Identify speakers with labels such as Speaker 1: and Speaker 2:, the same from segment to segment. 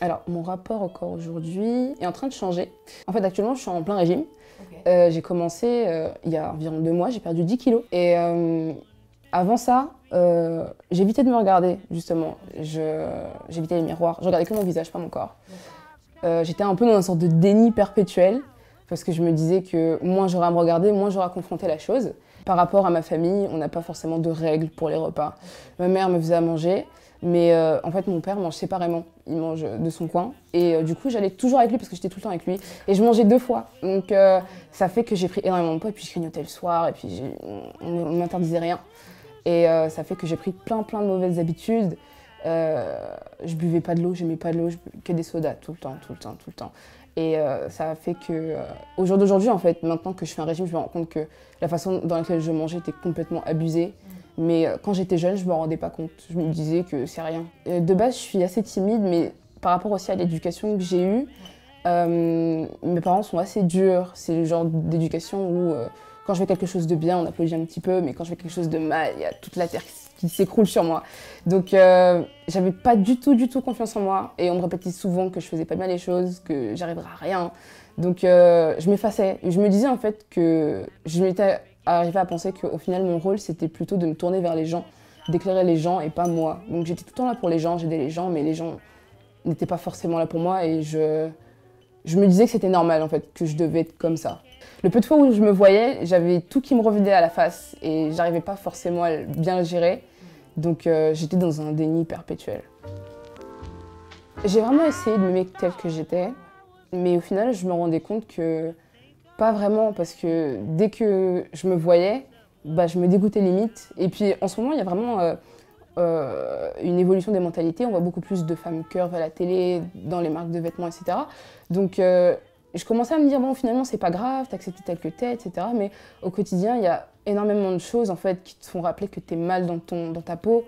Speaker 1: Alors, mon rapport au corps aujourd'hui est en train de changer. En fait, actuellement, je suis en plein régime. Euh, j'ai commencé euh, il y a environ deux mois, j'ai perdu 10 kilos. Et euh, avant ça, j'évitais de me regarder, justement. J'évitais les miroirs. Je regardais que mon visage, pas mon corps. J'étais un peu dans une sorte de déni perpétuel, parce que je me disais que moins j'aurais à me regarder, moins j'aurais à confronter la chose. Par rapport à ma famille, on n'a pas forcément de règles pour les repas. Ma mère me faisait à manger, mais euh, en fait, mon père mange séparément. Il mange de son coin. Et euh, du coup, j'allais toujours avec lui parce que j'étais tout le temps avec lui. Et je mangeais deux fois. Donc, euh, ça fait que j'ai pris énormément de poids. Et puis, je grignotais le soir. Et puis, on ne m'interdisait rien. Et ça fait que j'ai pris plein, plein de mauvaises habitudes. je buvais pas de l'eau, j'aimais pas de l'eau, que des sodas tout le temps, tout le temps, tout le temps. Et euh, ça a fait que, euh, au jour d'aujourd'hui, en fait, maintenant que je fais un régime, je me rends compte que la façon dans laquelle je mangeais était complètement abusée. Mm. Mais euh, quand j'étais jeune, je ne me rendais pas compte. Je me disais que c'est rien. de base, je suis assez timide, mais par rapport aussi à l'éducation que j'ai eue, mes parents sont assez durs. C'est le genre d'éducation où, quand je fais quelque chose de bien, on applaudit un petit peu, mais quand je fais quelque chose de mal, il y a toute la terre qui qui s'écroule sur moi. Donc euh, j'avais pas du tout, du tout confiance en moi. Et on me répétait souvent que je faisais pas bien les choses, que j'arriverais à rien. Donc euh, je m'effaçais. Je me disais en fait que je m'étais arrivée à penser qu'au final mon rôle c'était plutôt de me tourner vers les gens, d'éclairer les gens et pas moi. Donc j'étais tout le temps là pour les gens, j'aidais les gens, mais les gens n'étaient pas forcément là pour moi et je je me disais que c'était normal en fait, que je devais être comme ça. Le peu de fois où je me voyais, j'avais tout qui me revenait à la face et j'arrivais pas forcément à bien le gérer. Donc euh, j'étais dans un déni perpétuel. J'ai vraiment essayé de me mettre tel que j'étais, mais au final je me rendais compte que pas vraiment parce que dès que je me voyais, bah, je me dégoûtais limite. Et puis en ce moment il y a vraiment euh, euh, une évolution des mentalités. On voit beaucoup plus de femmes curves à la télé, dans les marques de vêtements, etc. Donc euh, je commençais à me dire, bon, finalement, c'est pas grave, t'acceptes tel que t'es, etc. Mais au quotidien, il y a énormément de choses, en fait, qui te font rappeler que t'es mal dans, ton, dans ta peau.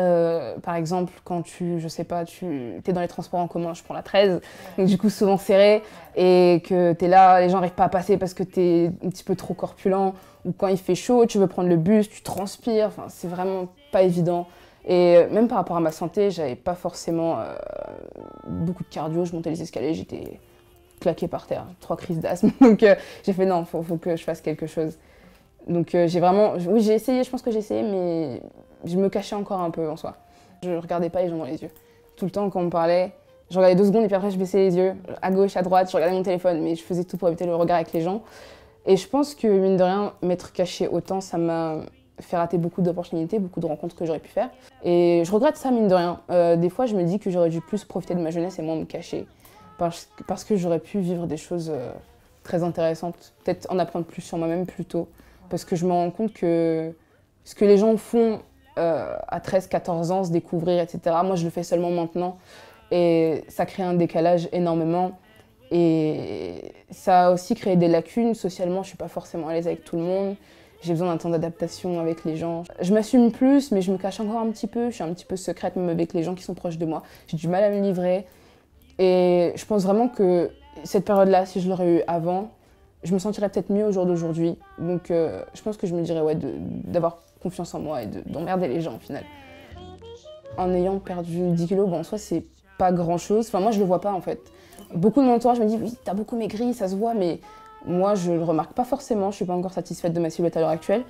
Speaker 1: Euh, par exemple, quand tu, je sais pas, tu es dans les transports en commun, je prends la 13, donc du coup souvent serré, et que t'es là, les gens n'arrivent pas à passer parce que t'es un petit peu trop corpulent, ou quand il fait chaud, tu veux prendre le bus, tu transpires, enfin c'est vraiment pas évident. Et euh, même par rapport à ma santé, j'avais pas forcément euh, beaucoup de cardio, je montais les escaliers, j'étais claquée par terre, trois crises d'asthme. Donc euh, j'ai fait non, faut, faut que je fasse quelque chose. Donc j'ai vraiment, oui j'ai essayé, je pense que j'ai essayé, mais je me cachais encore un peu en soi. Je regardais pas les gens dans les yeux. Tout le temps quand on me parlait, je regardais deux secondes et puis après je baissais les yeux, à gauche, à droite, je regardais mon téléphone, mais je faisais tout pour éviter le regard avec les gens. Et je pense que mine de rien, m'être caché autant, ça m'a fait rater beaucoup d'opportunités, beaucoup de rencontres que j'aurais pu faire. Et je regrette ça, mine de rien. Euh, des fois, je me dis que j'aurais dû plus profiter de ma jeunesse et moins me cacher. Parce, que j'aurais pu vivre des choses euh, très intéressantes. Peut-être en apprendre plus sur moi-même plus tôt. Parce que je me rends compte que ce que les gens font euh, à 13, 14 ans, se découvrir, etc., moi, je le fais seulement maintenant. Et ça crée un décalage énormément. Et ça a aussi créé des lacunes. Socialement, je ne suis pas forcément à l'aise avec tout le monde. J'ai besoin d'un temps d'adaptation avec les gens. Je m'assume plus, mais je me cache encore un petit peu. Je suis un petit peu secrète, même avec les gens qui sont proches de moi. J'ai du mal à me livrer. Et je pense vraiment que cette période-là, si je l'aurais eu avant, je me sentirais peut-être mieux au jour d'aujourd'hui. Donc euh, je pense que je me dirais ouais, d'avoir confiance en moi et d'emmerder les gens au final. En ayant perdu 10 kilos, bon, en soi, c'est pas grand-chose. Enfin, moi, je le vois pas en fait. Beaucoup de mon entourage me dis « Oui, t'as beaucoup maigri, ça se voit, mais moi, je ne le remarque pas forcément, je suis pas encore satisfaite de ma silhouette à l'heure actuelle.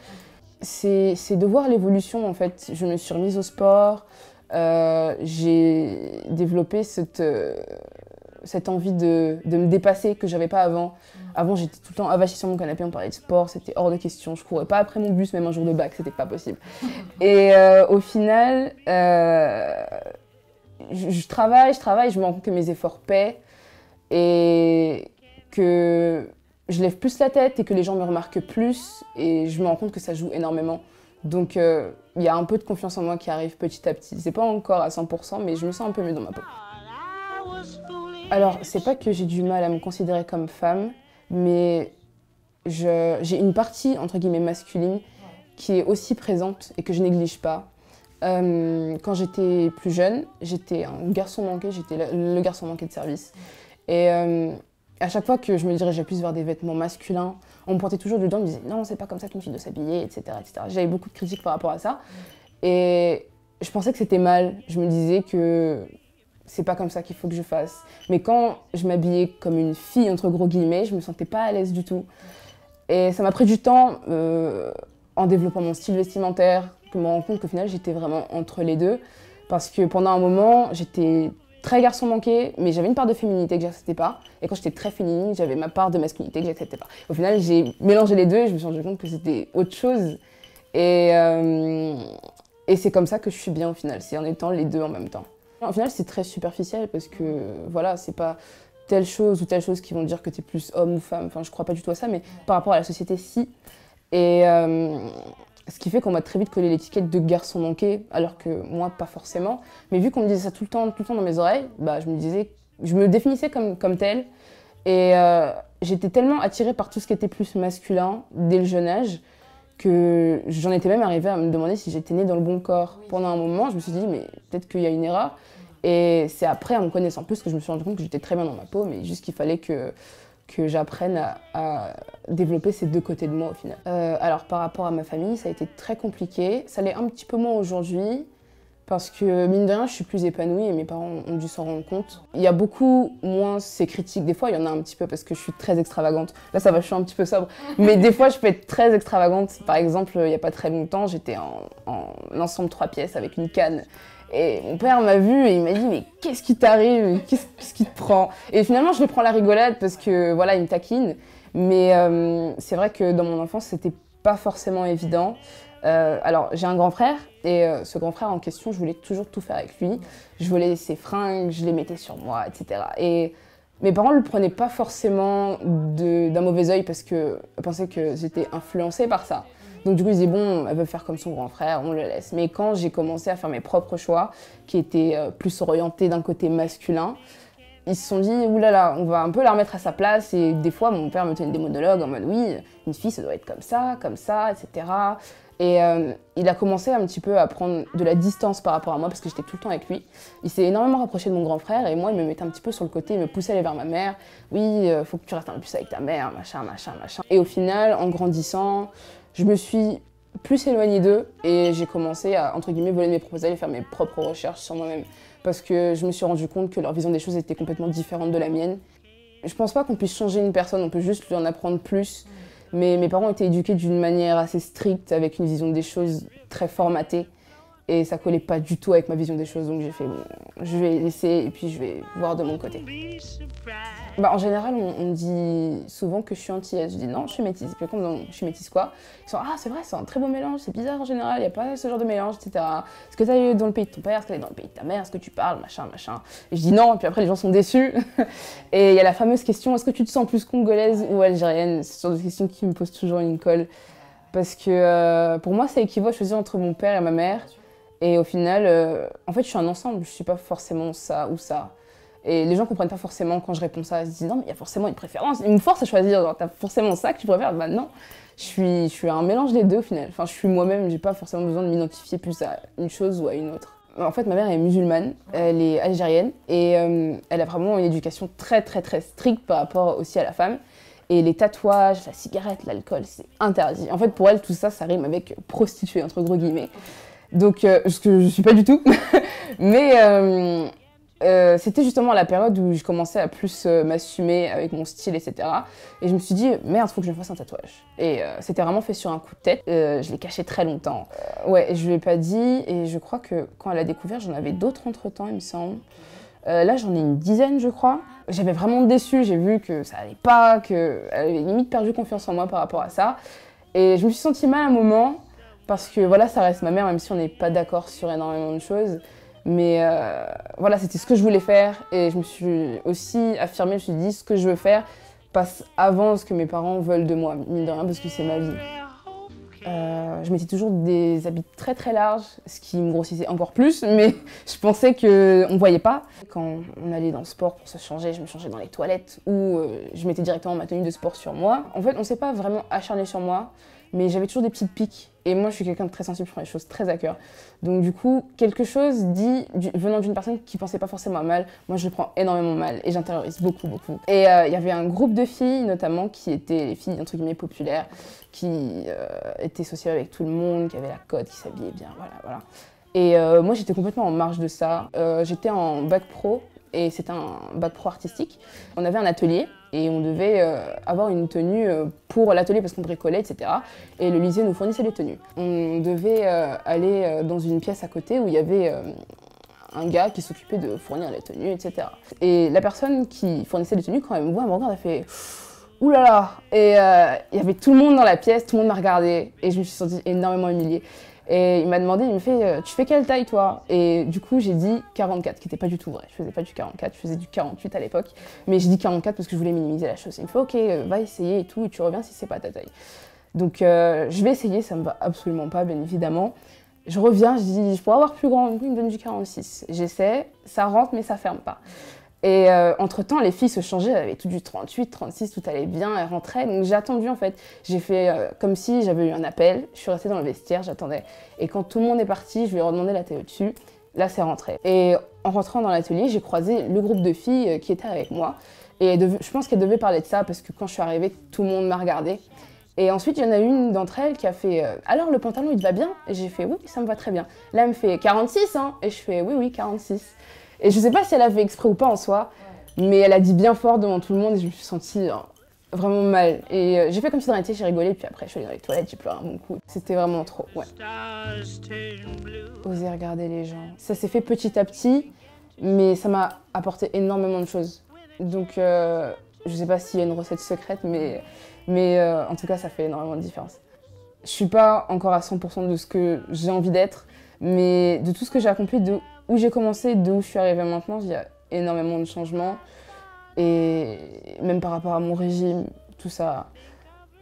Speaker 1: C'est de voir l'évolution en fait. Je me suis remise au sport, euh, j'ai développé cette, euh, cette envie de, me dépasser que j'avais pas avant. Avant, j'étais tout le temps avachie sur mon canapé, on parlait de sport, c'était hors de question. Je courais pas après mon bus, même un jour de bac, c'était pas possible. Et euh, au final, je, je, travaille, je travaille, je me rends compte que mes efforts paient et que je lève plus la tête et que les gens me remarquent plus et je me rends compte que ça joue énormément. Donc euh, il y a un peu de confiance en moi qui arrive petit à petit. C'est pas encore à 100%, mais je me sens un peu mieux dans ma peau. Alors c'est pas que j'ai du mal à me considérer comme femme, mais j'ai une partie entre guillemets masculine qui est aussi présente et que je néglige pas. Euh, quand j'étais plus jeune, j'étais un garçon manqué, j'étais le, garçon manqué de service. Et euh, à chaque fois que je me j'ai plus voir des vêtements masculins, on me portait toujours du doigt, on me disait non, c'est pas comme ça qu'une fille doit s'habiller, etc. etc. J'avais beaucoup de critiques par rapport à ça. Et je pensais que c'était mal. Je me disais que c'est pas comme ça qu'il faut que je fasse. Mais quand je m'habillais comme une fille, entre gros guillemets, je me sentais pas à l'aise du tout. Et ça m'a pris du temps euh, en développant mon style vestimentaire, que je me rends compte qu'au final j'étais vraiment entre les deux. Parce que pendant un moment, j'étais très garçon manqué, mais j'avais une part de féminité que j'acceptais pas. Et quand j'étais très féminine, j'avais ma part de masculinité que j'acceptais pas. Au final, j'ai mélangé les deux et je me suis rendu compte que c'était autre chose. Et, euh, et c'est comme ça que je suis bien au final, c'est en étant les deux en même temps. Au final, c'est très superficiel parce que voilà, c'est pas telle chose ou telle chose qui vont dire que tu es plus homme ou femme. Enfin, je crois pas du tout à ça, mais par rapport à la société, si. Et. Euh, ce qui fait qu'on m'a très vite collé l'étiquette de garçon manqué, alors que moi, pas forcément. Mais vu qu'on me disait ça tout le temps, tout le temps dans mes oreilles, bah, je me disais, je me définissais comme, comme telle. Et euh, j'étais tellement attirée par tout ce qui était plus masculin dès le jeune âge que j'en étais même arrivée à me demander si j'étais née dans le bon corps. Pendant un moment, je me suis dit, mais peut-être qu'il y a une erreur. Et c'est après, en me connaissant plus, que je me suis rendu compte que j'étais très bien dans ma peau, mais juste qu'il fallait que que j'apprenne à, développer ces deux côtés de moi au final. Euh, alors par rapport à ma famille, ça a été très compliqué. Ça l'est un petit peu moins aujourd'hui parce que mine de rien, je suis plus épanouie et mes parents ont dû s'en rendre compte. Il y a beaucoup moins ces critiques. Des fois, il y en a un petit peu parce que je suis très extravagante. Là, ça va, je suis un petit peu sobre. Mais des fois, je peux être très extravagante. Par exemple, il n'y a pas très longtemps, j'étais en, en ensemble trois pièces avec une canne et mon père m'a vu et il m'a dit mais qu'est-ce qui t'arrive Qu'est-ce qui te prend Et finalement je lui prends la rigolade parce que voilà il me taquine. Mais euh, c'est vrai que dans mon enfance c'était pas forcément évident. Euh, alors j'ai un grand frère et euh, ce grand frère en question je voulais toujours tout faire avec lui. Je voulais ses fringues, je les mettais sur moi, etc. Et mes parents ne le prenaient pas forcément d'un mauvais oeil parce que pensaient que j'étais influencée par ça. Donc du coup, ils disaient, bon, elle veut faire comme son grand frère, on le laisse. Mais quand j'ai commencé à faire mes propres choix, qui étaient euh, plus orientés d'un côté masculin, ils se sont dit oulala, on va un peu la remettre à sa place. Et des fois, mon père me tenait des monologues en mode oui, une fille, ça doit être comme ça, comme ça, etc. Et euh, il a commencé un petit peu à prendre de la distance par rapport à moi parce que j'étais tout le temps avec lui. Il s'est énormément rapproché de mon grand frère et moi, il me mettait un petit peu sur le côté, il me poussait aller vers ma mère. Oui, euh, faut que tu restes un peu plus avec ta mère, machin, machin, machin. Et au final, en grandissant, je me suis plus éloignée d'eux et j'ai commencé à, entre guillemets, voler mes propres ailes et faire mes propres recherches sur moi-même. Parce que je me suis rendu compte que leur vision des choses était complètement différente de la mienne. Je pense pas qu'on puisse changer une personne, on peut juste lui en apprendre plus. Mm. Mais mes parents étaient éduqués d'une manière assez stricte, avec une vision des choses très formatée et ça collait pas du tout avec ma vision des choses donc j'ai fait bon, je vais laisser et puis je vais voir de mon côté. Bah, en général on, on dit souvent que je suis anti je dis non je suis métisse, puis comme je suis métisse quoi Ils sont ah c'est vrai c'est un très beau mélange, c'est bizarre en général, il n'y a pas ce genre de mélange etc. Est-ce que eu dans le pays de ton père, est-ce que eu dans le pays de ta mère, est-ce que tu parles machin machin et Je dis non et puis après les gens sont déçus et il y a la fameuse question est-ce que tu te sens plus congolaise ou algérienne C'est ce genre de question qui me pose toujours une colle parce que euh, pour moi c'est équivaut à choisir entre mon père et ma mère. Et au final, euh, en fait, je suis un ensemble, je suis pas forcément ça ou ça. Et les gens comprennent pas forcément quand je réponds ça. Ils se disent non, mais il y a forcément une préférence. une force à choisir. as forcément ça que tu préfères. Bah non, je suis, je suis un mélange des deux au final. Enfin, je suis moi-même, j'ai pas forcément besoin de m'identifier plus à une chose ou à une autre. En fait, ma mère est musulmane, elle est algérienne et euh, elle a vraiment une éducation très très très stricte par rapport aussi à la femme. Et les tatouages, la cigarette, l'alcool, c'est interdit. En fait, pour elle, tout ça, ça rime avec prostituée, entre gros guillemets. Donc, euh, ce que je suis pas du tout. Mais euh, euh, c'était justement la période où je commençais à plus m'assumer avec mon style, etc. Et je me suis dit, merde, faut que je me fasse un tatouage. Et c'était vraiment fait sur un coup de tête. je l'ai caché très longtemps. ouais, je ne l'ai pas dit. Et je crois que quand elle a découvert, j'en avais d'autres entre temps, il me semble. là, j'en ai une dizaine, je crois. J'avais vraiment déçu. J'ai vu que ça allait pas, qu'elle avait limite perdu confiance en moi par rapport à ça. Et je me suis sentie mal à un moment parce que voilà, ça reste ma mère, même si on n'est pas d'accord sur énormément de choses. Mais euh, voilà, c'était ce que je voulais faire et je me suis aussi affirmée, je me suis dit ce que je veux faire passe avant ce que mes parents veulent de moi, mine de rien, parce que c'est ma vie. Euh, je mettais toujours des habits très très larges, ce qui me grossissait encore plus, mais je pensais qu'on ne voyait pas. Quand on allait dans le sport pour se changer, je me changeais dans les toilettes ou euh, je mettais directement ma tenue de sport sur moi. En fait, on ne s'est pas vraiment acharné sur moi, mais j'avais toujours des petites piques et moi, je suis quelqu'un de très sensible, je prends les choses très à cœur. Donc, du coup, quelque chose dit venant d'une personne qui pensait pas forcément à mal, moi, je le prends énormément mal et j'intériorise beaucoup, beaucoup. Et euh, il y avait un groupe de filles, notamment, qui étaient les filles, entre guillemets, populaires, qui euh, étaient sociales avec tout le monde, qui avaient la cote, qui s'habillaient bien, voilà, voilà. Et euh, moi, j'étais complètement en marge de ça. j'étais en bac pro et c'était un bac pro artistique. On avait un atelier et on devait euh, avoir une tenue euh, pour l'atelier parce qu'on bricolait, etc. Et le lycée nous fournissait les tenues. On devait euh, aller dans une pièce à côté où il y avait un gars qui s'occupait de fournir les tenues, etc. Et la personne qui fournissait les tenues, quand elle me voit, elle me regarde, elle fait Ouh là là Et il y avait tout le monde dans la pièce, tout le monde m'a regardé et je me suis sentie énormément humiliée. Et il m'a demandé, il me fait euh, Tu fais quelle taille toi Et du coup, j'ai dit 44, qui n'était pas du tout vrai. Je faisais pas du 44, je faisais du 48 à l'époque. Mais j'ai dit 44 parce que je voulais minimiser la chose. il me fait Ok, euh, va essayer et tout, et tu reviens si c'est pas ta taille. Donc euh, je vais essayer, ça me va absolument pas, bien évidemment. Je reviens, je dis Je pourrais avoir plus grand, il me donne du 46. J'essaie, ça rentre, mais ça ferme pas. Et euh, entre-temps, les filles se changeaient, elles avaient tout du 38, 36, tout allait bien, elles rentraient. Donc j'ai attendu en fait. J'ai fait euh, comme si j'avais eu un appel, je suis restée dans le vestiaire, j'attendais. Et quand tout le monde est parti, je lui ai redemandé la au dessus. Là, c'est rentré. Et en rentrant dans l'atelier, j'ai croisé le groupe de filles euh, qui était avec moi. Et je pense qu'elles devaient parler de ça parce que quand je suis arrivée, tout le monde m'a regardée. Et ensuite, il y en a une d'entre elles qui a fait Alors, le pantalon, il te va bien Et j'ai fait Oui, ça me va très bien. Là, elle me fait 46, hein Et je fais Oui, oui, 46. Et je sais pas si elle a fait exprès ou pas en soi, mais elle a dit bien fort devant tout le monde et je me suis sentie euh, vraiment mal. Et euh, j'ai fait comme si de rien j'ai rigolé, puis après je suis allée dans les toilettes, j'ai pleuré un bon coup. C'était vraiment trop, ouais. Oser regarder les gens. Ça s'est fait petit à petit, mais ça m'a apporté énormément de choses. Donc euh, je sais pas s'il y a une recette secrète, mais, mais en tout cas ça fait énormément de différence. Je suis pas encore à 100% de ce que j'ai envie d'être, mais de tout ce que j'ai accompli, de où j'ai commencé et de où je suis arrivée maintenant, il y a énormément de changements. Et même par rapport à mon régime, tout ça.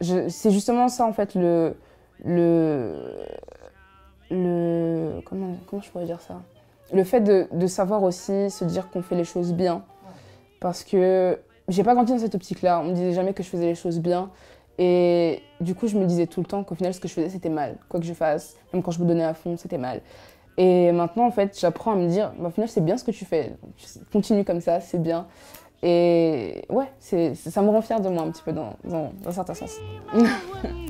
Speaker 1: C'est justement ça, en fait, le. le, le comment, comment je pourrais dire ça Le fait de, de, savoir aussi se dire qu'on fait les choses bien. Parce que j'ai pas grandi dans cette optique-là. On me disait jamais que je faisais les choses bien. Et du coup, je me disais tout le temps qu'au final, ce que je faisais, c'était mal. Quoi que je fasse, même quand je me donnais à fond, c'était mal. Et maintenant, en fait, j'apprends à me dire, bah, au final, c'est bien ce que tu fais. Continue comme ça, c'est bien. Et ouais, ça me rend fière de moi un petit peu dans, dans, dans un certain sens.